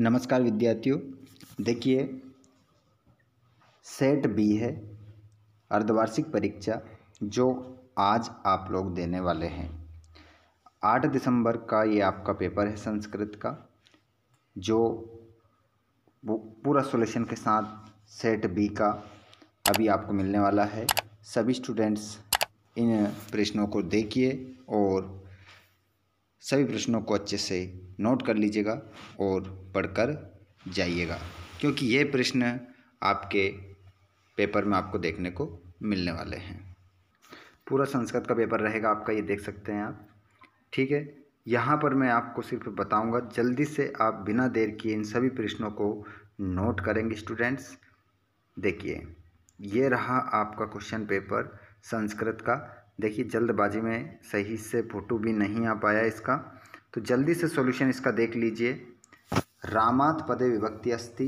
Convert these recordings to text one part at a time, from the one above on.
नमस्कार विद्यार्थियों देखिए सेट बी है अर्धवार्षिक परीक्षा जो आज आप लोग देने वाले हैं आठ दिसंबर का ये आपका पेपर है संस्कृत का जो वो पूरा सोल्यूशन के साथ सेट बी का अभी आपको मिलने वाला है सभी स्टूडेंट्स इन प्रश्नों को देखिए और सभी प्रश्नों को अच्छे से नोट कर लीजिएगा और पढ़कर जाइएगा क्योंकि ये प्रश्न आपके पेपर में आपको देखने को मिलने वाले हैं पूरा संस्कृत का पेपर रहेगा आपका ये देख सकते हैं आप ठीक है यहाँ पर मैं आपको सिर्फ बताऊँगा जल्दी से आप बिना देर किए इन सभी प्रश्नों को नोट करेंगे स्टूडेंट्स देखिए ये रहा आपका क्वेश्चन पेपर संस्कृत का देखिए जल्दबाजी में सही से फोटो भी नहीं आ पाया इसका तो जल्दी से सॉल्यूशन इसका देख लीजिए रामात पदे विभक्ति अस्ति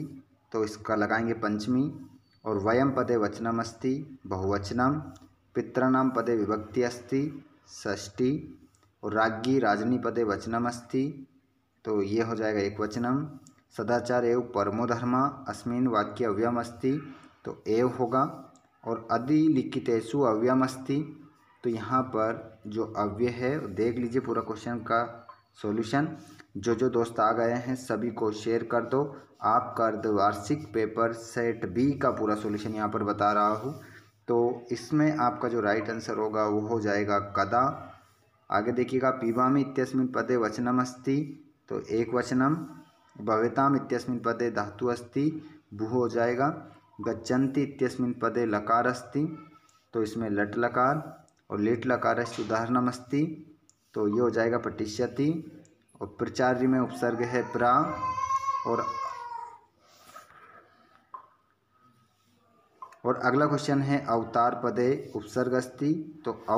तो इसका लगाएंगे पंचमी और वयम पदे वचनम अस्ति बहुवचनम पितृणाम पदे विभक्ति अस्ति षष्ठी और राज्ञी राजनी पदे वचनम अस्ति तो ये हो जाएगा एक वचनम सदाचार एवं परमोधर्मा अस्मिन वाक्य अव्यम अस्ति तो एव होगा और अधिलिखितेशु अव्यम अस्ति तो यहाँ पर जो अव्य है देख लीजिए पूरा क्वेश्चन का सॉल्यूशन जो जो दोस्त आ गए हैं सभी को शेयर कर दो आपका अर्धवार्षिक पेपर सेट बी का पूरा सॉल्यूशन यहाँ पर बता रहा हूँ तो इसमें आपका जो राइट आंसर होगा वो हो जाएगा कदा आगे देखिएगा पीवामी इत्यस्मिन पदे वचनम अस्ति तो एक वचनम भवेताम इत्यस्मिन पदे धातु अस्ति भू हो जाएगा गच्छन्ति इतस्मिन पदे लकार अस्ति तो इसमें लट लकार और लेट लकार है उदाहरणमस्ति तो ये हो जाएगा पटिष्यति और प्रचार्य में उपसर्ग है प्रा और और अगला क्वेश्चन है अवतार पदे उपसर्ग अस्थि तो अ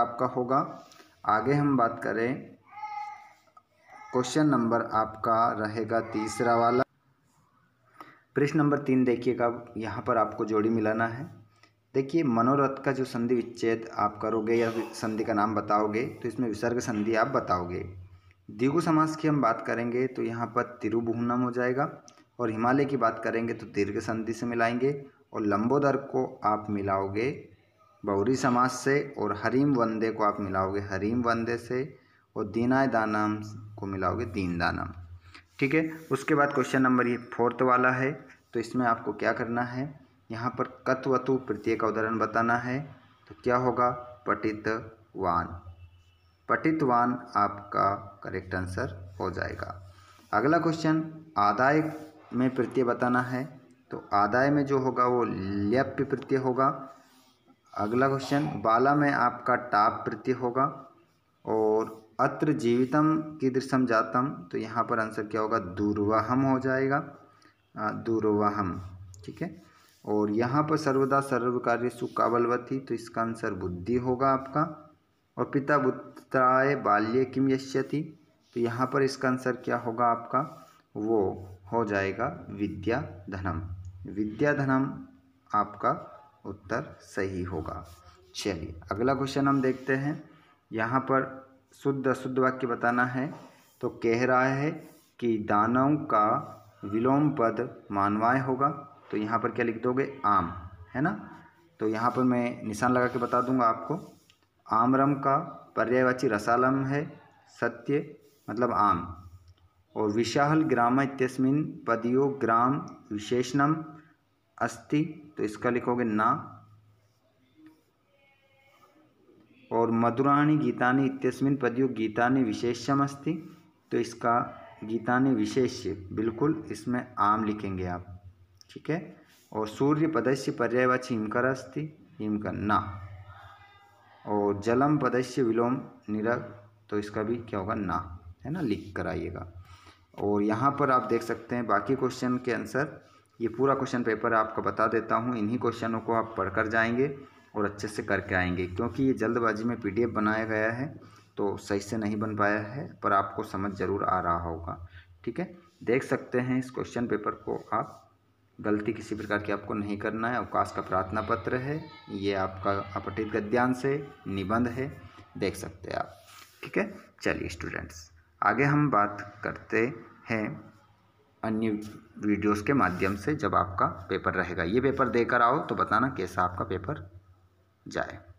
आपका होगा आगे हम बात करें क्वेश्चन नंबर आपका रहेगा तीसरा वाला प्रश्न नंबर तीन देखिएगा यहाँ पर आपको जोड़ी मिलाना है देखिए मनोरथ का जो संधि विच्छेद आप करोगे या संधि का नाम बताओगे तो इसमें विसर्ग संधि आप बताओगे दिगु समास की हम बात करेंगे तो यहाँ पर तिरुभुवनम हो जाएगा और हिमालय की बात करेंगे तो दीर्घ संधि से मिलाएंगे और लंबोदर को आप मिलाओगे बौरी समास से और हरीम वंदे को आप मिलाओगे हरीम वंदे से और दीनाय दानम को मिलाओगे दीन दानम ठीक है उसके बाद क्वेश्चन नंबर ये फोर्थ वाला है तो इसमें आपको क्या करना है यहाँ पर कत्वतु प्रत्यय का उदाहरण बताना है तो क्या होगा पटितवान पटितवान आपका करेक्ट आंसर हो जाएगा अगला क्वेश्चन आदाय में प्रत्यय बताना है तो आदाय में जो होगा वो ल्यप्य प्रत्यय होगा अगला क्वेश्चन बाला में आपका टाप प्रत्यय होगा और अत्र जीवितम की दृश्यम जातम तो यहाँ पर आंसर क्या होगा दूर्वाहम हो जाएगा दूर्वाहम ठीक है और यहाँ पर सर्वदा सर्व कार्य सुख का बलवती तो इसका आंसर बुद्धि होगा आपका और पिता बुद्धाए बाल्य किम यश्यति तो यहाँ पर इसका आंसर क्या होगा आपका वो हो जाएगा विद्या धनम विद्या धनम आपका उत्तर सही होगा चलिए अगला क्वेश्चन हम देखते हैं यहाँ पर शुद्ध अशुद्ध वाक्य बताना है तो कह रहा है कि दानव का विलोम पद मानवाय होगा तो यहाँ पर क्या लिख दोगे आम है ना तो यहाँ पर मैं निशान लगा के बता दूंगा आपको आमरम का पर्यायवाची रसालम है सत्य मतलब आम और विशाल ग्राम इतस्मिन पदियो ग्राम विशेषणम अस्ति तो इसका लिखोगे ना और मधुराणी गीताने इतस्मिन पदियो गीतानि विशेषम अस्ति तो इसका गीताने विशेष्य बिल्कुल इसमें आम लिखेंगे आप ठीक है और पदस्य पर्यायवाची हिमकर अस्थि हिमकार ना और जलम पदस्य विलोम निरग तो इसका भी क्या होगा ना है ना लिख कर आइएगा और यहाँ पर आप देख सकते हैं बाकी क्वेश्चन के आंसर ये पूरा क्वेश्चन पेपर आपको बता देता हूँ इन्हीं क्वेश्चनों को आप पढ़कर जाएंगे और अच्छे से करके आएंगे क्योंकि ये जल्दबाजी में पीडीएफ बनाया गया है तो सही से नहीं बन पाया है पर आपको समझ ज़रूर आ रहा होगा ठीक है देख सकते हैं इस क्वेश्चन पेपर को आप गलती किसी प्रकार की आपको नहीं करना है अवकाश का प्रार्थना पत्र है ये आपका अपटित गद्यांश से निबंध है देख सकते हैं आप ठीक है चलिए स्टूडेंट्स आगे हम बात करते हैं अन्य वीडियोस के माध्यम से जब आपका पेपर रहेगा ये पेपर देकर आओ तो बताना कैसा आपका पेपर जाए